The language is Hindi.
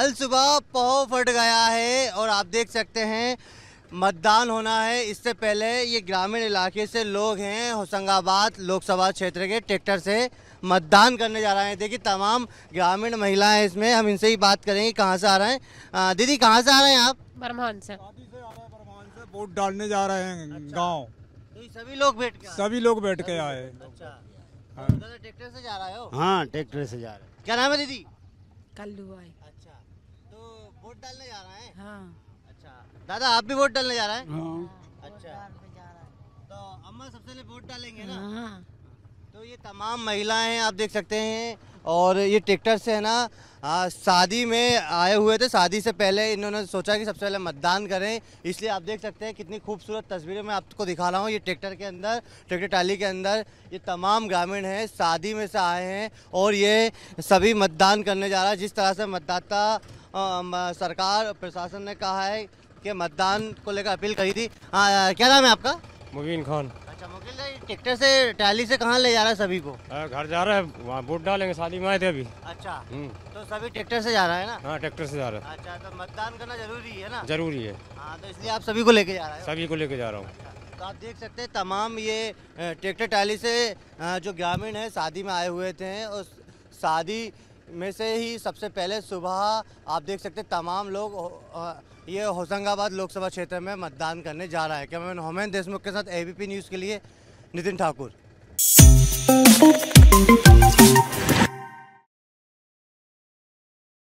अल सुबह पहो फट गया है और आप देख सकते हैं मतदान होना है इससे पहले ये ग्रामीण इलाके से लोग हैं होशंगाबाद लोकसभा क्षेत्र के ट्रैक्टर से मतदान करने जा रहे हैं देखिए तमाम ग्रामीण महिलाएं इसमें हम इनसे ही बात करेंगे कहाँ से आ रहे हैं दीदी कहाँ से आ रहे हैं आप बरमान से वोट डालने जा रहे हैं अच्छा। गाँव सभी तो लोग बैठ के सभी लोग बैठ के आए अच्छा। हाँ। तो ट्रैक्टर से जा रहे हो हाँ ट्रैक्टर से जा रहे हैं क्या नाम है दीदी कल्लू आई अच्छा तो वोट डालने जा रहा है हाँ अच्छा दादा आप भी वोट डालने जा रहा है हाँ। अच्छा तो अम्मा सबसे पहले वोट डालेंगे ना हाँ। तो ये तमाम महिलाएं आप देख सकते हैं और ये ट्रैक्टर से है ना शादी में आए हुए थे शादी से पहले इन्होंने सोचा कि सबसे पहले मतदान करें इसलिए आप देख सकते हैं कितनी खूबसूरत तस्वीरें मैं आपको दिखा रहा हूँ ये ट्रैक्टर के अंदर ट्रैक्टर टाली के अंदर ये तमाम ग्रामीण हैं शादी में से आए हैं और ये सभी मतदान करने जा रहा है जिस तरह से मतदाता सरकार प्रशासन ने कहा है कि मतदान को लेकर अपील करी थी आ, हाँ, क्या नाम है आपका मुबीन खान ट्रैक्टर से ट्राली से कहाँ ले जा रहा है सभी को हाँ, घर जा रहा है वहाँ वोट डालेंगे शादी में आए थे अभी अच्छा हम्म। तो सभी ट्रैक्टर से जा रहा है ना हाँ ट्रैक्टर से जा रहा है अच्छा तो मतदान करना जरूरी है ना जरूरी है हाँ तो इसलिए आप सभी को लेके जा रहा है सभी को लेके जा रहा हूँ अच्छा, तो आप देख सकते हैं तमाम ये ट्रैक्टर ट्राली से जो ग्रामीण है शादी में आए हुए थे और शादी में से ही सबसे पहले सुबह आप देख सकते तमाम लोग ये होशंगाबाद लोकसभा क्षेत्र में मतदान करने जा रहा है कैमरामैन होमैन देशमुख के साथ एबीपी न्यूज़ के लिए नितिन ठाकुर